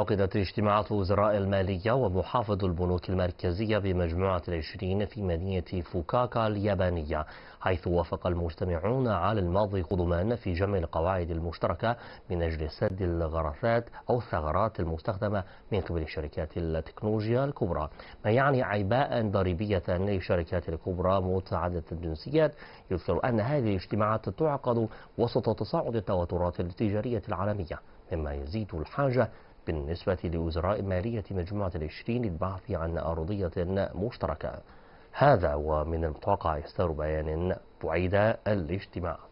عقدت اجتماعات وزراء المالية ومحافظ البنوك المركزية بمجموعة العشرين في مدينة فوكاكا اليابانية حيث وافق المجتمعون على الماضي قدما في جمع القواعد المشتركة من أجل سد الغرفات أو الثغرات المستخدمة من قبل شركات التكنولوجيا الكبرى ما يعني عباء ضريبية للشركات الكبرى متعددة الجنسيات يذكر أن هذه الاجتماعات تعقد وسط تصاعد التوترات التجارية العالمية مما يزيد الحاجة بالنسبة لوزراء مالية مجموعة العشرين للبحث عن أرضية مشتركة هذا ومن المتوقع إصدار بيان بعيد الاجتماع